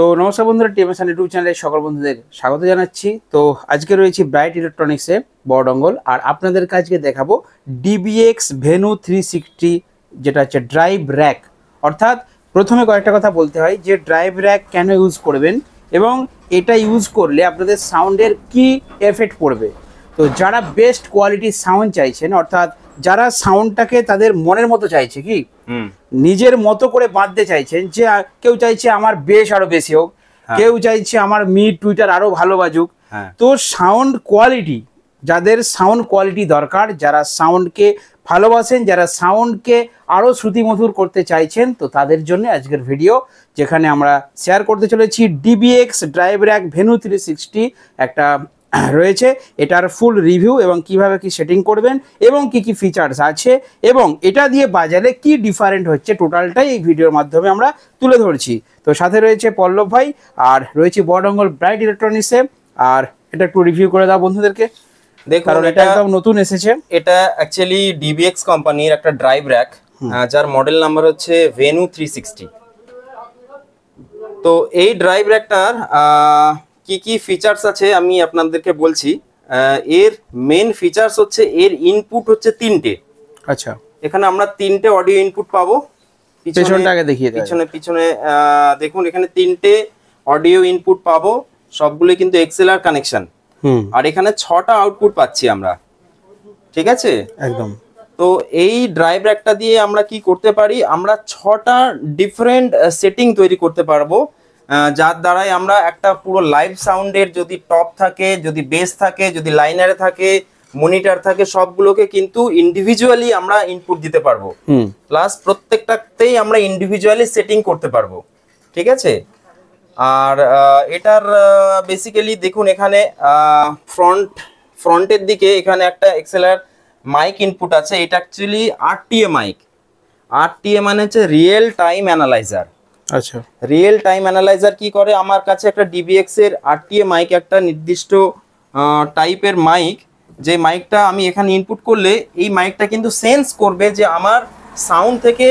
তো নমস্কার বন্ধুরা টিএমএস ইউটিউব চ্যানেলে সকল বন্ধুদের স্বাগত জানাচ্ছি তো আজকে রয়েছি ব্রাইট ইলেকট্রনিক্সে বড়ডঙ্গল আর আপনাদের আজকে দেখাবো ডিবিএক্স ভেনু থ্রি সিক্সটি যেটা হচ্ছে ড্রাইভ র্যাক অর্থাৎ প্রথমে কয়েকটা কথা বলতে হয় যে ড্রাইভ র্যাক কেন ইউজ করবেন এবং এটা ইউজ করলে আপনাদের সাউন্ডের কি এফেক্ট পড়বে তো যারা বেস্ট কোয়ালিটির সাউন্ড চাইছেন অর্থাৎ যারা সাউন্ডটাকে তাদের মনের মতো চাইছে কি নিজের মতো করে বাঁধতে চাইছেন যে কেউ চাইছে আমার বেশ আরো বেশি হোক হ্যাঁ। কেউ চাইছে আমার মিড টুইটার আরো ভালো বাজুক হ্যাঁ। তো সাউন্ড কোয়ালিটি যাদের সাউন্ড কোয়ালিটি দরকার যারা সাউন্ডকে ভালোবাসেন যারা সাউন্ডকে আরও শ্রুতিমধুর করতে চাইছেন তো তাদের জন্য আজকের ভিডিও যেখানে আমরা শেয়ার করতে চলেছি DBX drive rack Venu three sixty একটা রয়েছে এটার ফুল রিভিউ এবং কিভাবে কি সেটিং করবেন এবং কি কি ফিচার্স আছে এবং এটা দিয়ে বাজারে কি ডিফারেন্ট হচ্ছে টোটালটাই এই ভিডিওর মাধ্যমে আমরা তুলে ধরছি তো সাথে রয়েছে পল্লব ভাই আর রয়েছে বড়ঙ্গল ব্রাইট ইলেকট্রনিক্সে আর এটা একটু রিভিউ করে দাও বন্ধুদেরকে কারণ এটা একদম নতুন এসেছে এটা অ্যাকচুয়ালি ডিবিএক্স কোম্পানির একটা ড্রাইভ র্যাক যার মডেল নাম্বার হচ্ছে ভেনু থ্রি সিক্সটি তো এই ড্রাইভ র্যাকটার কি কি ফিচার্স আছে আমি আপনাদেরকে বলছি এর মেন ফিচার্স হচ্ছে এর ইনপুট হচ্ছে তিনটে আচ্ছা এখানে আমরা তিনটে অডিও ইনপুট পাবো পিছনটাকে দেখিয়ে পিছনে পিছনে দেখুন এখানে তিনটে অডিও ইনপুট পাবো সবগুলো কিন্তু এক্সেলার কানেকশন আর এখানে ছটা আউটপুট পাচ্ছি আমরা ঠিক আছে একদম তো এই ড্রাইভ র্যাকটা দিয়ে আমরা কি করতে পারি আমরা ছটা ডিফারেন্ট সেটিং তৈরি করতে পারবো যার দ্বারাই আমরা একটা পুরো লাইভ সাউন্ডের যদি টপ থাকে যদি বেস থাকে যদি লাইনারে থাকে মনিটার থাকে সবগুলোকে কিন্তু ইন্ডিভিজুয়ালি আমরা ইনপুট দিতে পারবো প্লাস প্রত্যেকটাতেই আমরা ইন্ডিভিজুয়ালি সেটিং করতে পারবো ঠিক আছে আর এটার বেসিক্যালি দেখুন এখানে ফ্রন্ট ফ্রন্টের দিকে এখানে একটা এক্সেলার মাইক ইনপুট আছে এটা অ্যাকচুয়ালি আরটিএ মাইক আরটিএ মানে হচ্ছে রিয়েল টাইম অ্যানালাইজার আচ্ছা রিয়েল টাইম অ্যানালাইজার কি করে আমার কাছে একটা ডিবিএক্স এর আরটিএ মাইক একটা নির্দিষ্ট টাইপের মাইক যে মাইকটা আমি এখানে ইনপুট করলে এই মাইকটা কিন্তু সেন্স করবে যে আমার সাউন্ড থেকে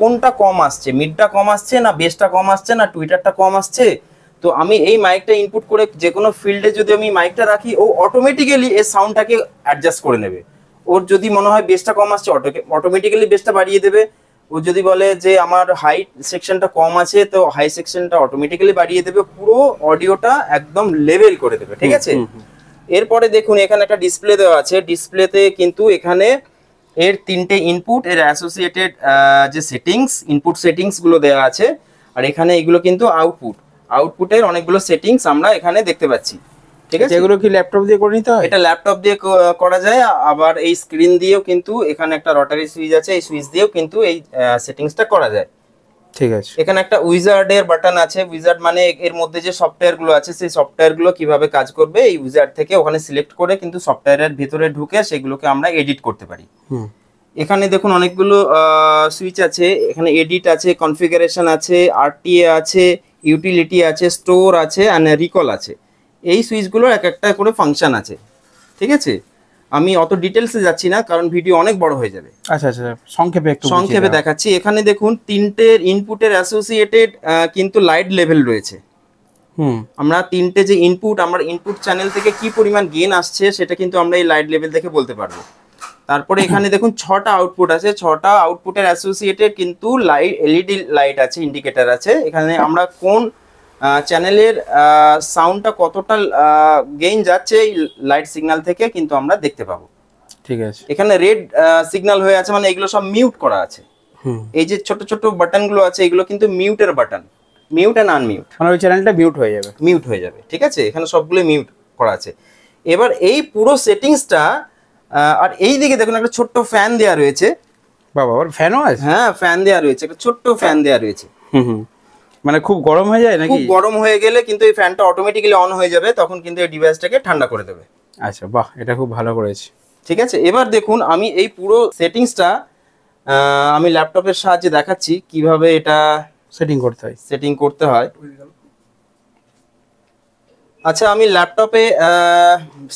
কোনটা কম আসছে মিডটা কম আসছে না বেসটা কম আসছে না টুইটারটা কম আসছে তো আমি এই মাইকটা ইনপুট করে যে কোনো ফিল্ডে যদি আমি মাইকটা রাখি ও অটোমেটিক্যালি এর সাউন্ডটাকে অ্যাডজাস্ট করে নেবে ওর যদি মনে হয় বেসটা কম আসছে অটোমেটিক্যালি বেসটা বাড়িয়ে দেবে ও যদি বলে যে আমার হাইট সেকশনটা কম আছে তো হাই সেকশনটা অটোমেটিক্যালি বাড়িয়ে দেবে পুরো অডিওটা একদম লেভেল করে দেবে ঠিক আছে এরপরে দেখুন এখানে একটা ডিসপ্লে দেওয়া আছে ডিসপ্লেতে কিন্তু এখানে এর তিনটে ইনপুট এর অ্যাসোসিয়েটেড যে সেটিংস ইনপুট সেটিংসগুলো দেওয়া আছে আর এখানে এগুলো কিন্তু আউটপুট আউটপুটের অনেকগুলো সেটিংস আমরা এখানে দেখতে পাচ্ছি ঠিক আছে এগুলো কি ল্যাপটপ দিয়ে করে নিতে হয় এটা ল্যাপটপ দিয়ে করা যায় আবার এই স্ক্রিন দিয়েও কিন্তু এখানে একটা রটারি সুইচ আছে এই সুইচ দিয়েও কিন্তু এই সেটিংসটা করা যায় ঠিক আছে এখানে একটা উইজার্ডের বাটন আছে উইজার্ড মানে এর মধ্যে যে সফটওয়্যারগুলো আছে সেই সফটওয়্যারগুলো কিভাবে কাজ করবে এই উইজার্ড থেকে ওখানে সিলেক্ট করে কিন্তু সফটওয়্যারের ভিতরে ঢুকে সেগুলোকে আমরা এডিট করতে পারি এখানে দেখুন অনেকগুলো সুইচ আছে এখানে এডিট আছে কনফিগারেশন আছে আরটিএ আছে ইউটিলিটি আছে স্টোর আছে অ্যান্ড রিকল আছে এই সুইচগুলোর এক একটা করে ফাংশান আছে ঠিক আছে আমি অত ডিটেলসে যাচ্ছি না কারণ ভিডিও অনেক বড় হয়ে যাবে আচ্ছা আচ্ছা, আচ্ছা সংক্ষেপে একটু সংক্ষেপে দেখাচ্ছি এখানে দেখুন তিনটে ইনপুটের অ্যাসোসিয়েটেড কিন্তু লাইট লেভেল রয়েছে হুম আমরা তিনটে যে ইনপুট আমার ইনপুট চ্যানেল থেকে কি পরিমাণ গেন আসছে সেটা কিন্তু আমরা এই লাইট লেভেল দেখে বলতে পারবো তারপরে এখানে দেখুন ছটা আউটপুট আছে ছটা আউটপুটের অ্যাসোসিয়েটেড কিন্তু লাইট এলইডি লাইট আছে ইন্ডিকেটার আছে এখানে আচ্ছা। আমরা কোন চ্যানেলের সাউন্ডটা কতটা গেইন যাচ্ছে এই লাইট সিগন্যাল থেকে কিন্তু আমরা দেখতে পাবো ঠিক আছে এখানে রেড সিগন্যাল হয়ে আছে মানে এগুলো সব মিউট করা আছে এই যে ছোট ছোট বাটনগুলো আছে এগুলো কিন্তু মিউটের বাটন মিউট অ্যান্ড আনমিউট মানে ওই চ্যানেলটা মিউট হয়ে যাবে মিউট হয়ে যাবে ঠিক আছে এখানে সবগুলো মিউট করা আছে এবার এই পুরো সেটিংসটা আর এই দিকে দেখুন একটা ছোট্ট ফ্যান দেওয়া রয়েছে বাবা আবার ফ্যানও আছে হ্যাঁ ফ্যান দেওয়া রয়েছে একটা ছোট্ট ফ্যান দেওয়া রয়েছে হুম হুম মানে খুব গরম হয়ে যায় নাকি খুব গরম হয়ে গেলে কিন্তু এই ফ্যানটা অটোমেটিক্যালি অন হয়ে যাবে তখন কিন্তু এই ডিভাইসটাকে ঠান্ডা করে দেবে আচ্ছা বাহ এটা খুব ভালো করেছে ঠিক আছে এবার দেখুন আমি এই পুরো সেটিংসটা আমি ল্যাপটপের সাহায্যে দেখাচ্ছি কিভাবে এটা সেটিং করতে হয় সেটিং করতে হয় আচ্ছা আমি ল্যাপটপে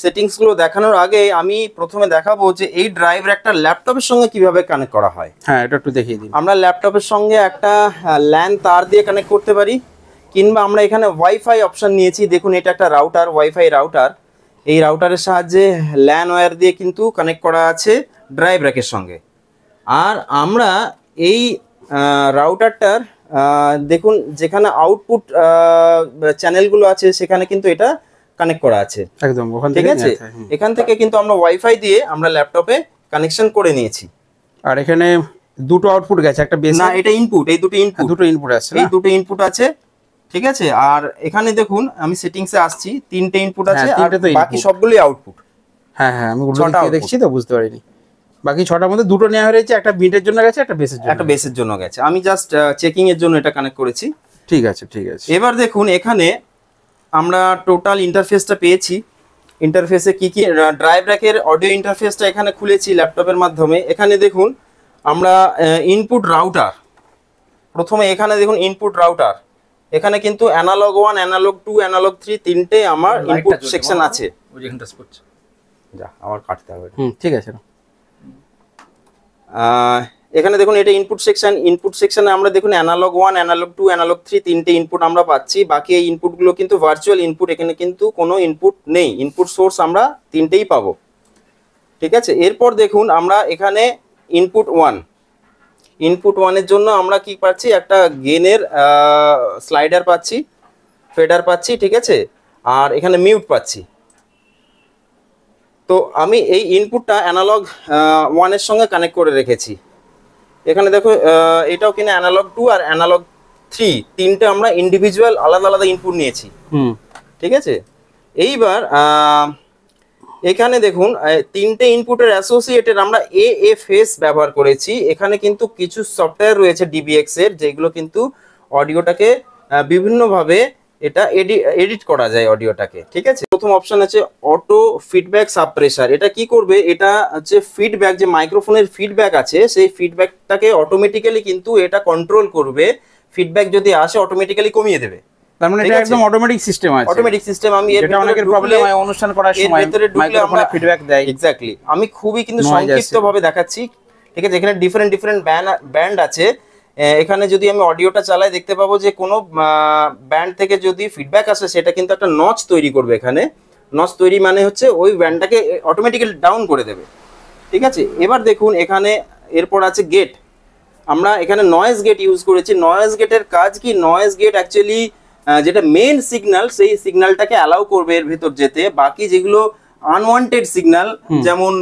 সেটিংসগুলো দেখানোর আগে আমি প্রথমে দেখাবো যে এই ড্রাইভার একটা ল্যাপটপের সঙ্গে কিভাবে কানেক্ট করা হয় হ্যাঁ এটা একটু দেখিয়ে দিন আমরা ল্যাপটপের সঙ্গে একটা ল্যান তার দিয়ে কানেক্ট করতে পারি কিংবা আমরা এখানে ওয়াইফাই অপশান নিয়েছি দেখুন এটা একটা রাউটার ওয়াইফাই রাউটার এই রাউটারের সাহায্যে ল্যান ওয়্যার দিয়ে কিন্তু কানেক্ট করা আছে ড্রাইভ র্যাকের সঙ্গে আর আমরা এই রাউটারটার দেখুন যেখানে আউটপুট চ্যানেলগুলো আছে সেখানে কিন্তু এটা কানেক্ট করা আছে একদম ঠিক আছে এখান থেকে কিন্তু আমরা ওয়াইফাই দিয়ে আমরা ল্যাপটপে কানেকশন করে নিয়েছি আর এখানে দুটো আউটপুট গেছে একটা বেস না এটা ইনপুট এই দুটো ইনপুট দুটো ইনপুট আছে এই দুটো ইনপুট আছে ঠিক আছে আর এখানে দেখুন আমি সেটিংসে আসছি তিনটে ইনপুট আছে হ্যাঁ, আর বাকি সবগুলোই আউটপুট হ্যাঁ হ্যাঁ আমি দেখছি তো বুঝতে পারিনি বাকি ছটার মধ্যে দুটো নেওয়া হয়েছে একটা মিটের জন্য গেছে একটা বেসের জন্য একটা বেসের জন্য গেছে আমি জাস্ট চেকিং এর জন্য এটা কানেক্ট করেছি ঠিক আছে ঠিক আছে এবার দেখুন এখানে আমরা টোটাল ইন্টারফেসটা পেয়েছি ইন্টারফেসে কি কি ড্রাইভ র্যাকের অডিও ইন্টারফেসটা এখানে খুলেছি ল্যাপটপের মাধ্যমে এখানে দেখুন আমরা ইনপুট রাউটার প্রথমে এখানে দেখুন ইনপুট রাউটার এখানে কিন্তু analogue one analogue two analogue three তিনটে আমার ইনপুট সেকশন আছে যা আমার কাটতে হবে ঠিক আছে এখানে দেখুন এটা ইনপুট সেকশন ইনপুট সেকশনে আমরা দেখুন analogue one analogue two analogue three তিনটে ইনপুট আমরা পাচ্ছি বাকি এই ইনপুটগুলো কিন্তু ভার্চুয়াল ইনপুট এখানে কিন্তু কোনো ইনপুট নেই ইনপুট সোর্স আমরা তিনটেই পাবো ঠিক আছে এরপর দেখুন আমরা এখানে ইনপুট ওয়ান ইনপুট ওয়ানের জন্য আমরা কি পাচ্ছি একটা গেনের স্লাইডার পাচ্ছি ফেডার পাচ্ছি ঠিক আছে আর এখানে মিউট পাচ্ছি তো আমি এই ইনপুটটা অ্যানালগ ওয়ানের সঙ্গে কানেক্ট করে রেখেছি এখানে দেখো এটাও কিনা অ্যানালগ টু আর অ্যানালগ থ্রি তিনটে আমরা ইন্ডিভিজুয়াল আলাদা আলাদা ইনপুট নিয়েছি ঠিক আছে এইবার এখানে দেখুন তিনটে ইনপুটের অ্যাসোসিয়েটেড আমরা এ এফ এস ব্যবহার করেছি এখানে কিন্তু কিছু সফটওয়্যার রয়েছে ডিবিএক্স এর যেগুলো কিন্তু অডিওটাকে বিভিন্নভাবে এটা এডিট করা যায় অডিওটাকে ঠিক আছে প্রথম অপশন আছে অটো ফিডব্যাক সাবপ্রেসার এটা কি করবে এটা যে ফিডব্যাক যে মাইক্রোফোনের ফিডব্যাক আছে সেই ফিডব্যাকটাকে অটোমেটিক্যালি কিন্তু এটা কন্ট্রোল করবে ফিডব্যাক যদি আসে অটোমেটিক্যালি কমিয়ে দেবে তার মানে এটা একদম অটোমেটিক সিস্টেম আছে অটোমেটিক সিস্টেম আমি এটা অনেক প্রবলেম হয় অনুষ্ঠান করার সময় ফিডব্যাক দেয় এক্স্যাক্টলি আমি খুবই কিন্তু সংক্ষিপ্তভাবে দেখাচ্ছি ঠিক আছে এখানে ডিফারেন্ট ডিফারেন্ট ব্যান্ড আছে এখানে যদি আমি অডিওটা চালাই দেখতে পাবো যে কোনো ব্যান্ড থেকে যদি ফিডব্যাক আসে সেটা কিন্তু একটা নচ তৈরি করবে এখানে নচ তৈরি মানে হচ্ছে ওই ব্যান্ডটাকে অটোমেটিক্যালি ডাউন করে দেবে ঠিক আছে এবার দেখুন এখানে এরপর আছে গেট আমরা এখানে নয়েজ গেট ইউজ করেছি নয়েজ গেটের কাজ কি নয়েজ গেট অ্যাকচুয়ালি যেটা মেন সিগনাল সেই সিগনালটাকে অ্যালাউ করবে এর ভেতর যেতে বাকি যেগুলো আনওয়ান্টেড সিগনাল যেমন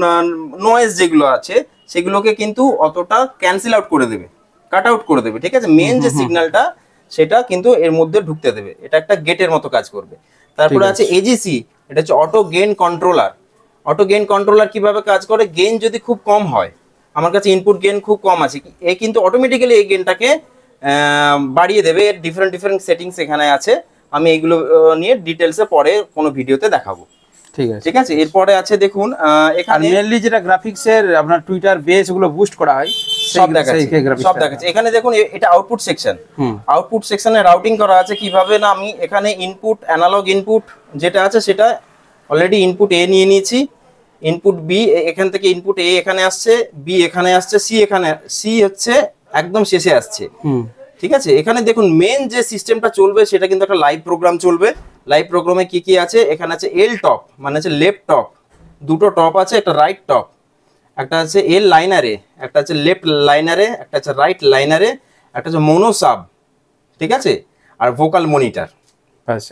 নয়েজ যেগুলো আছে সেগুলোকে কিন্তু অতটা ক্যান্সেল আউট করে দেবে কাট আউট করে দেবে ঠিক আছে মেন যে সিগন্যালটা সেটা কিন্তু এর মধ্যে ঢুকতে দেবে এটা একটা গেটের মতো কাজ করবে তারপরে আছে এজিসি এটা হচ্ছে auto gain controller auto gain controller কিভাবে কাজ করে গেন যদি খুব কম হয় আমার কাছে ইনপুট গেন খুব কম আছে এ কিন্তু অটোমেটিক্যালি এই গেনটাকে বাড়িয়ে দেবে এর ডিফারেন্ট ডিফারেন্ট সেটিংস এখানে আছে আমি এগুলো নিয়ে ডিটেলসে পরে কোনো ভিডিওতে দেখাবো ঠিক আছে ঠিক আছে এরপরে আছে দেখুন যেটা গ্রাফিক্স এর আপনার টুইটার বেস এগুলো বুস্ট করা হয় সব সব দেখাচ্ছে এখানে দেখুন এটা আউটপুট সেকশন আউটপুট রাউটিং করা আছে কিভাবে না আমি এখানে ইনপুট অ্যানালগ ইনপুট যেটা আছে সেটা অলরেডি ইনপুট এ নিয়ে নিয়েছি ইনপুট বি এখান থেকে ইনপুট এ এখানে আসছে বি এখানে আসছে সি এখানে সি হচ্ছে একদম শেষে আসছে ঠিক আছে এখানে দেখুন মেন যে সিস্টেমটা চলবে সেটা কিন্তু একটা লাইভ প্রোগ্রাম চলবে লাইভ প্রোগ্রামে কি কি আছে এখানে আছে এল টপ মানে আছে লেফট টপ দুটো টপ আছে একটা রাইট টপ একটা আছে এল লাইনারে একটা আছে লেফট লাইনারে একটা আছে রাইট লাইনারে একটা আছে মোনো ঠিক আছে আর ভোকাল মনিটার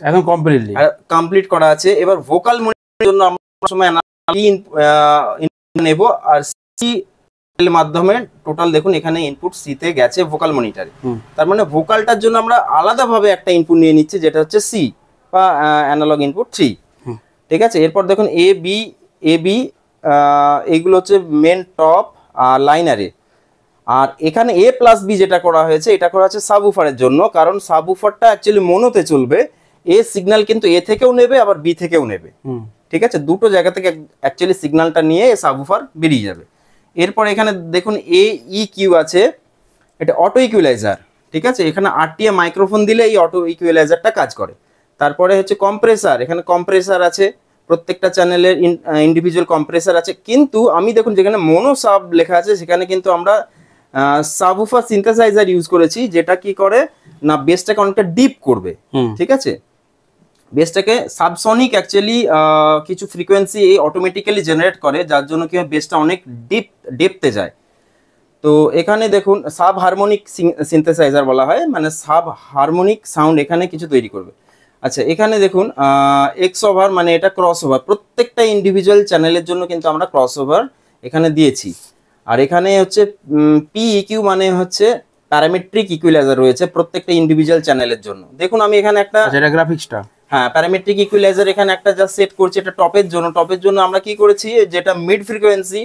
একদম কমপ্লিটলি কমপ্লিট করা আছে এবার ভোকাল মনিটার জন্য আমরা সময় নেব আর সি এর মাধ্যমে টোটাল দেখুন এখানে ইনপুট সিতে গেছে ভোকাল মনিটারে তার মানে ভোকালটার জন্য আমরা আলাদাভাবে একটা ইনপুট নিয়ে নিচ্ছি যেটা হচ্ছে সি পা অ্যানালগ ইনপুট থ্রি ঠিক আছে এরপর দেখুন এ বি এ বি এইগুলো হচ্ছে মেন টপ আর লাইনারে আর এখানে এ প্লাস বি যেটা করা হয়েছে এটা করা হচ্ছে সাবুফারের জন্য কারণ সাবুফারটা অ্যাকচুয়ালি মনোতে চলবে এ সিগন্যাল কিন্তু এ থেকেও নেবে আবার বি থেকেও নেবে ঠিক আছে দুটো জায়গা থেকে অ্যাকচুয়ালি সিগন্যালটা নিয়ে এ সাবুফার বেরিয়ে যাবে এরপর এখানে দেখুন এ ই কিউ আছে এটা অটো ইকুইলাইজার ঠিক আছে এখানে আটটিয়া মাইক্রোফোন দিলে এই অটো ইকুইলাইজারটা কাজ করে তারপরে হচ্ছে কম্প্রেসার এখানে কম্প্রেসার আছে প্রত্যেকটা চ্যানেলের ইন্ডিভিজুয়াল কম্প্রেসার আছে কিন্তু আমি দেখুন যেখানে মনো সাব লেখা আছে সেখানে কিন্তু আমরা সাবুফা সিনথেসাইজার ইউজ করেছি যেটা কি করে না বেসটাকে অনেকটা ডিপ করবে ঠিক আছে বেসটাকে সাবসনিক অ্যাকচুয়ালি কিছু ফ্রিকোয়েন্সি এই অটোমেটিক্যালি জেনারেট করে যার জন্য কি হয় বেসটা অনেক ডিপ ডেপতে যায় তো এখানে দেখুন সাব হারমোনিক সিনথেসাইজার বলা হয় মানে সাব হারমোনিক সাউন্ড এখানে কিছু তৈরি করবে আচ্ছা এখানে দেখুন এক্স ওভার মানে এটা ক্রস ওভার প্রত্যেকটা ইন্ডিভিজুয়াল চ্যানেলের জন্য কিন্তু আমরা ক্রস ওভার এখানে দিয়েছি আর এখানে হচ্ছে পি ইকিউ e মানে হচ্ছে প্যারামেট্রিক ইকুইলাইজার রয়েছে প্রত্যেকটা ইন্ডিভিজুয়াল চ্যানেলের জন্য দেখুন আমি এখানে একটা আচ্ছা, এটা গ্রাফিক্সটা হ্যাঁ প্যারামেট্রিক ইকুইলাইজার এখানে একটা যা সেট করছি এটা টপের জন্য টপের জন্য আমরা কি করেছি যেটা মিড ফ্রিকোয়েন্সি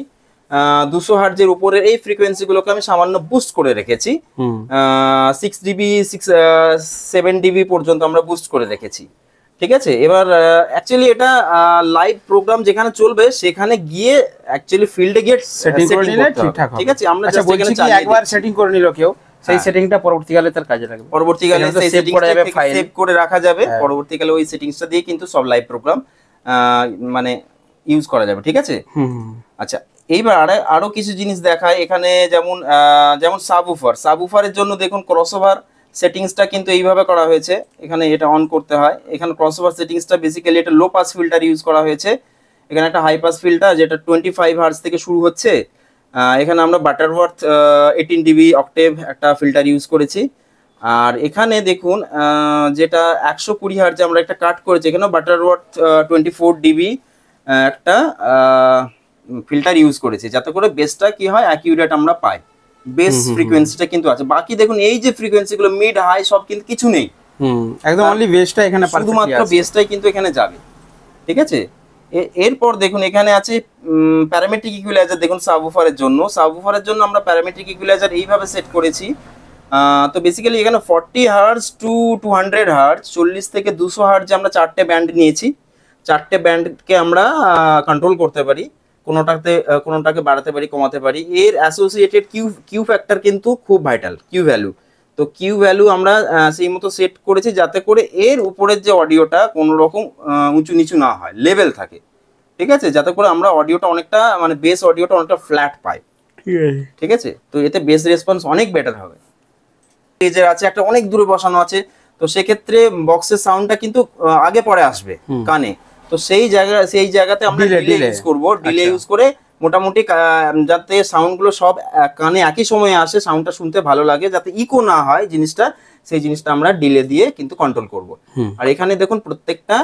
দুশো হার্জের উপরে এই ফ্রিকোয়েন্সিগুলোকে আমি সামান্য বুস্ট করে রেখেছি six dB six seven dB পর্যন্ত আমরা বুস্ট করে রেখেছি ঠিক আছে এবার অ্যাকচুয়ালি এটা লাইভ প্রোগ্রাম যেখানে চলবে সেখানে গিয়ে অ্যাকচুয়ালি ফিল্ডে গিয়ে সেটিং করে নিলে ঠিকঠাক ঠিক আছে আমরা জাস্ট আচ্ছা, এখানে চালিয়ে একবার সেটিং করে নিলো কেউ সেই সেটিংটা হ্যাঁ। পরবর্তীকালে তার কাজে লাগবে পরবর্তীকালে সেই ফাইল সেভ করে রাখা যাবে হ্যাঁ। পরবর্তীকালে ওই সেটিংসটা দিয়ে কিন্তু সব লাইভ প্রোগ্রাম মানে ইউজ করা যাবে ঠিক আছে আচ্ছা এইবার আরও কিছু জিনিস দেখায় এখানে যেমন যেমন সাবউফার সাবউফারের জন্য দেখুন ক্রসওভার সেটিংসটা কিন্তু এইভাবে করা হয়েছে এখানে এটা অন করতে হয় এখানে ক্রসওভার সেটিংসটা বেসিক্যালি এটা লো পাস ফিল্টার ইউজ করা হয়েছে এখানে একটা হাই পাস ফিল্টার যেটা টোয়েন্টি ফাইভ হার্স থেকে শুরু হচ্ছে এখানে আমরা বাটারওয়ার্থ এইটিন ডিবি অক্টেভ একটা ফিল্টার ইউজ করেছি আর এখানে দেখুন যেটা একশো কুড়ি হার্জে আমরা একটা কাট করেছি এখানেও বাটারওয়ার্থ টোয়েন্টি ফোর ডিবি একটা ফিল্টার ইউজ করেছি যাতে করে বেসটা কি হয় অ্যাকিউরেট আমরা পাই বেস ফ্রিকোয়েন্সিটা কিন্তু আছে বাকি দেখুন এই যে ফ্রিকোয়েন্সিগুলো মিড হাই সব কিন্তু কিছু নেই একদম অনলি বেসটা এখানে শুধুমাত্র বেসটাই কিন্তু এখানে যাবে ঠিক আছে এরপর দেখুন এখানে আছে প্যারামেট্রিক ইকুইলাইজার দেখুন সাবুফারের জন্য সাবউফারের জন্য আমরা প্যারামেট্রিক ইকুইলাইজার এইভাবে সেট করেছি তো বেসিক্যালি এখানে forty hertz to two hundred hertz চল্লিশ থেকে দুশো হার্জ আমরা চারটে ব্যান্ড নিয়েছি চারটে ব্যান্ডকে আমরা কন্ট্রোল করতে পারি কোনোটাতে কোনোটাকে বাড়াতে পারি কমাতে পারি এর অ্যাসোসিয়েটেড কিউ কিউ ফ্যাক্টর কিন্তু খুব ভাইটাল কিউ ভ্যালু তো কিউ ভ্যালু আমরা সেই মতো সেট করেছি যাতে করে এর উপরের যে অডিওটা কোনো রকম উঁচু নিচু না হয় লেভেল থাকে ঠিক আছে যাতে করে আমরা অডিওটা অনেকটা মানে বেস অডিওটা অনেকটা ফ্ল্যাট পাই ঠিক আছে তো এতে বেস রেসপন্স অনেক বেটার হবে স্টেজের আছে একটা অনেক দূরে বসানো আছে তো সেক্ষেত্রে বক্সের সাউন্ডটা কিন্তু আগে পরে আসবে কানে তো সেই জায়গা সেই জায়গাতে আমরা ডিলে ইউজ করব ডিলে ইউজ করে মোটামুটি যাতে সাউন্ডগুলো সব কানে একই সময়ে আসে সাউন্ডটা শুনতে ভালো লাগে যাতে ইকো না হয় জিনিসটা সেই জিনিসটা আমরা ডিলে দিয়ে কিন্তু কন্ট্রোল করব আর এখানে দেখুন প্রত্যেকটা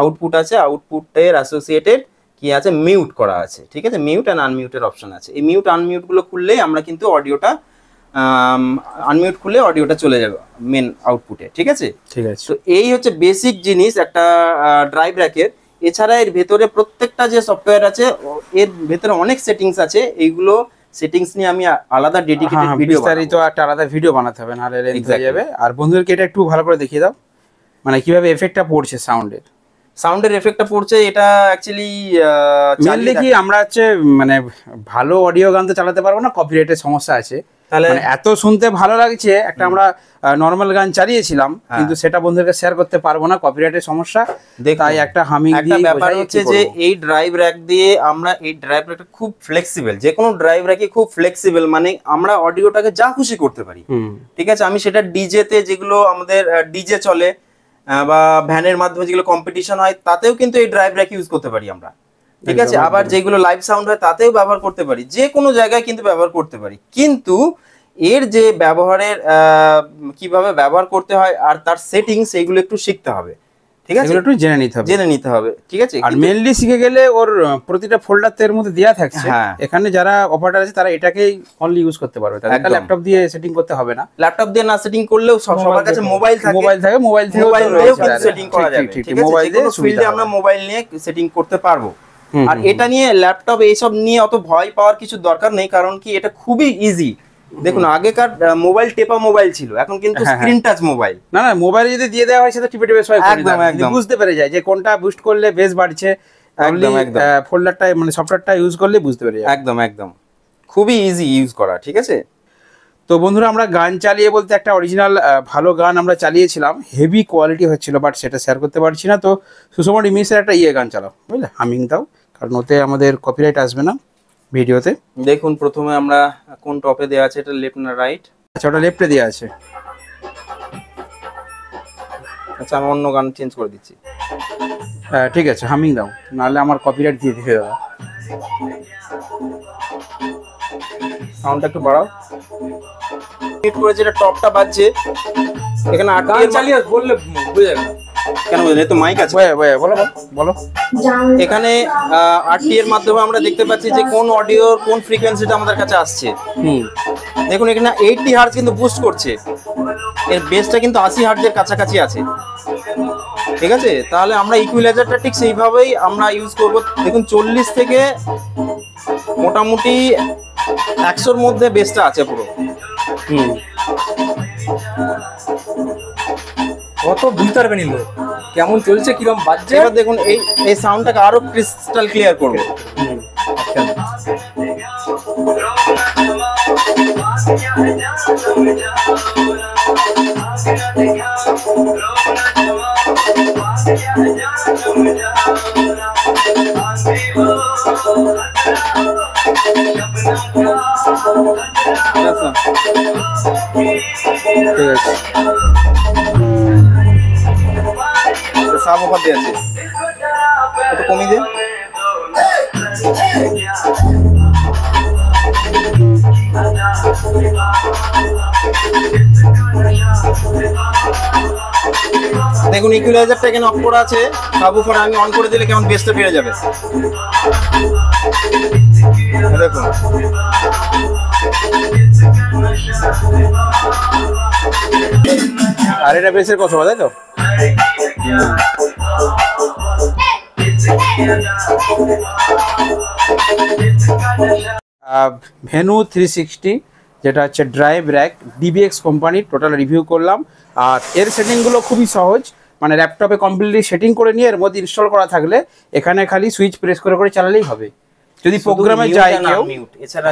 আউটপুট আছে আউটপুটের অ্যাসোসিয়েটেড কি আছে মিউট করা আছে ঠিক আছে মিউট অ্যান্ড আনমিউটের অপশন আছে এই মিউট আনমিউটগুলো খুললেই আমরা কিন্তু অডিওটা আনমিউট খুলে অডিওটা চলে যাবে মেন আউটপুটে ঠিক আছে ঠিক আছে তো এই হচ্ছে বেসিক জিনিস একটা ড্রাইভ র্যাকের এছাড়া এর ভেতরে প্রত্যেকটা যে সফটওয়্যার আছে এর ভেতরে অনেক সেটিংস আছে এইগুলো সেটিংস নিয়ে আমি আলাদা ডেডিকেটেড ভিডিও হ্যাঁ, হ্যাঁ, বিস্তারিত একটা আলাদা ভিডিও বানাতে হবে নাহলে লেন্থ হয়ে যাবে আর বন্ধুদেরকে এটা একটু ভালো করে দেখিয়ে দাও মানে কিভাবে এফেক্টটা পড়ছে সাউন্ডের সাউন্ডের এফেক্টটা পড়ছে এটা অ্যাকচুয়ালি চাইলে কি আমরা হচ্ছে মানে ভালো অডিও গান তো চালাতে পারবো না কপিরাইটের সমস্যা আছে তাহলে মানে এত শুনতে ভালো লাগছে একটা আমরা নর্মাল গান চালিয়েছিলাম হ্যাঁ। কিন্তু সেটা বন্ধুদেরকে শেয়ার করতে পারবো না কপিরাইটের সমস্যা দেখ তাই একটা হামিং একটা ব্যাপার হচ্ছে যে এই ড্রাইভ র্যাক দিয়ে আমরা এই ড্রাইভ র্যাকটা খুব ফ্লেক্সিবল যে কোনো ড্রাইভ র্যাকই খুব ফ্লেক্সিবল মানে আমরা অডিওটাকে যা খুশি করতে পারি ঠিক আছে আমি সেটা ডিজেতে যেগুলো আমাদের ডিজে চলে বা ভ্যানের মাধ্যমে যেগুলো কম্পিটিশন হয় তাতেও কিন্তু এই ড্রাইভ র্যাক ইউজ করতে পারি আমরা ঠিক আছে আবার যেগুলো লাইভ সাউন্ড হয় তাতেও ব্যবহার করতে পারি যে কোনো জায়গায় কিন্তু ব্যবহার করতে পারি কিন্তু এর যে ব্যবহারের কিভাবে ব্যবহার করতে হয় আর তার সেটিংস এইগুলো একটু শিখতে হবে ঠিক আছে একটু জেনে নিতে হবে জেনে নিতে হবে ঠিক আছে আর মেইনলি শিখে গেলে ওর প্রতিটা মধ্যে থাকছে হ্যাঁ। এখানে যারা আছে তারা এটাকেই ইউজ করতে পারবে একটা ল্যাপটপ দিয়ে সেটিং করতে হবে না ল্যাপটপ দিয়ে না সেটিং করলেও কাছে মোবাইল থাকে মোবাইল মোবাইল সেটিং করা মোবাইল দিয়ে আমরা মোবাইল নিয়ে সেটিং করতে পারবো আর এটা নিয়ে ল্যাপটপ এইসব নিয়ে অত ভয় পাওয়ার কিছু দরকার নেই কারণ কি এটা খুবই ইজি দেখুন আগেকার মোবাইল টেপা মোবাইল ছিল এখন কিন্তু স্ক্রিন টাচ মোবাইল না না মোবাইলে যদি দিয়ে দেওয়া হয় সেটা টিপে টিপে সবাই একদম একদম বুঝতে পেরে যায় যে কোনটা বুস্ট করলে বেশ বাড়ছে একদম একদম ফোল্ডারটা মানে সফটওয়্যারটা ইউজ করলে বুঝতে পেরে যায় একদম একদম খুবই ইজি ইউজ করা ঠিক আছে তো বন্ধুরা আমরা গান চালিয়ে বলতে একটা অরিজিনাল ভালো গান আমরা চালিয়েছিলাম হেভি কোয়ালিটি হচ্ছিল বাট সেটা শেয়ার করতে পারছি না তো সুষমা রিমিক্সের একটা ইয়ে গান চালাও বুঝলে হামিং দাও কারণ ওতে আমাদের কপিরাইট আসবে না ভিডিওতে দেখুন প্রথমে আমরা কোন টপে দেওয়া আছে এটা লেফট না রাইট আচ্ছা ওটা লেফটে দেওয়া আছে আচ্ছা আমি অন্য গান চেঞ্জ করে দিচ্ছি হ্যাঁ ঠিক আছে হামিং দাও নাহলে আমার কপিরাইট দিয়ে দিতে দাও সাউন্ডটা একটু বাড়াও হিট করে যেটা টপটা বাজছে এখানে আট চালিয়ে বললে বুঝে যাবে কেন বুঝলে তো মাইক আছে বলো বলো এখানে আরটি এর মাধ্যমে আমরা দেখতে পাচ্ছি যে কোন অডিওর কোন ফ্রিকোয়েন্সিটা আমাদের কাছে আসছে হুম দেখুন এখানে এইটটি হার্জ কিন্তু বুস্ট করছে এর বেসটা কিন্তু আশি হার্জের কাছাকাছি আছে ঠিক আছে তাহলে আমরা ইকুইলাইজারটা ঠিক সেইভাবেই আমরা ইউজ করব দেখুন চল্লিশ থেকে মোটামুটি একশোর মধ্যে বেসটা আছে পুরো হুম ও তো বুইটার বেনি লো কেমন চলছে কিরম বাজছে এবার দেখুন এই এই সাউন্ডটাকে আরো ক্রিস্টাল ক্লিয়ার করব চল নাও ক্ষমা আর কি জানো যা পুরো শান্তিও নাও ক্ষমা আর কি জানো যা পুরো শান্তিও অফার দেওয়া আছে একটু কমিয়ে দিন দেখুন ইকুইলাইজারটা এখানে অফ করা আছে সাবুফার আমি অন করে দিলে কেমন বেসটা বেড়ে যাবে দেখুন আর এটা বেসের কথা তাই তো ভেনু থ্রি সিক্সটি যেটা হচ্ছে ড্রাইভ র্যাক ডিবিএক্স কোম্পানির টোটাল রিভিউ করলাম আর এর সেটিংগুলো খুবই সহজ মানে ল্যাপটপে কমপ্লিটলি সেটিং করে নিয়ে এর মধ্যে ইনস্টল করা থাকলে এখানে খালি সুইচ প্রেস করে করে চালালেই হবে যদি প্রোগ্রামে যায় কেউ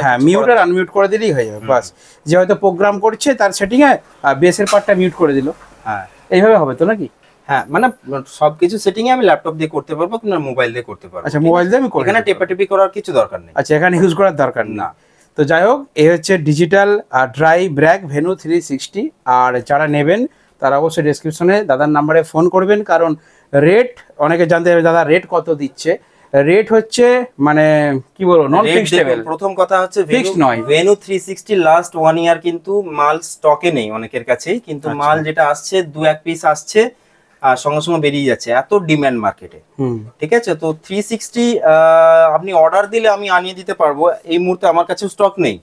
হ্যাঁ মিউট আর আনমিউট করে দিলেই হয়ে যাবে বাস যে হয়তো প্রোগ্রাম করছে তার সেটিংয়ে বেসের পার্টটা মিউট করে দিল হ্যাঁ এইভাবে হবে তো নাকি হ্যাঁ মানে সবকিছু সেটিং আমি ল্যাপটপ দিয়ে করতে পারবো কিংবা মোবাইল দিয়ে করতে পারবো আচ্ছা মোবাইল দিয়ে আমি করি এখানে টেপাটেপি করার কিছু দরকার নেই আচ্ছা এখানে ইউজ করার দরকার না তো যাই হোক এ হচ্ছে digital drive rack Venu three sixty আর যারা নেবেন তারা অবশ্যই ডেসক্রিপশনে দাদার নাম্বারে ফোন করবেন কারণ রেট অনেকে জানতে হবে দাদা রেট কত দিচ্ছে রেট হচ্ছে মানে কি বলবো নন ফিক্সডেবল প্রথম কথা হচ্ছে ফিক্সড নয় ভেনু 360 লাস্ট 1 ইয়ার কিন্তু মাল স্টকে নেই অনেকের কাছেই কিন্তু আচ্ছা। মাল যেটা আসছে দু এক পিস আসছে আর সঙ্গে সঙ্গে বেরিয়ে যাচ্ছে এত ডিম্যান্ড মার্কেটে ঠিক আছে তো থ্রি সিক্সটি আপনি অর্ডার দিলে আমি আনিয়ে দিতে পারবো এই মুহূর্তে আমার কাছে স্টক নেই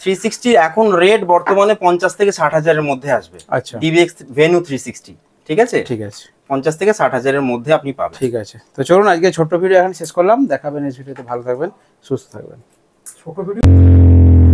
থ্রি সিক্সটি এখন রেট বর্তমানে পঞ্চাশ থেকে ষাট হাজারের মধ্যে আসবে আচ্ছা ডিভিএক্স ভেনু থ্রি সিক্সটি ঠিক আছে ঠিক আছে পঞ্চাশ থেকে ষাট হাজারের মধ্যে আপনি পাবেন ঠিক আছে তো চলুন আজকে ছোট্ট ভিডিও এখন শেষ করলাম দেখাবেন এই ভিডিওতে ভালো থাকবেন সুস্থ থাকবেন ছোট ভিডিও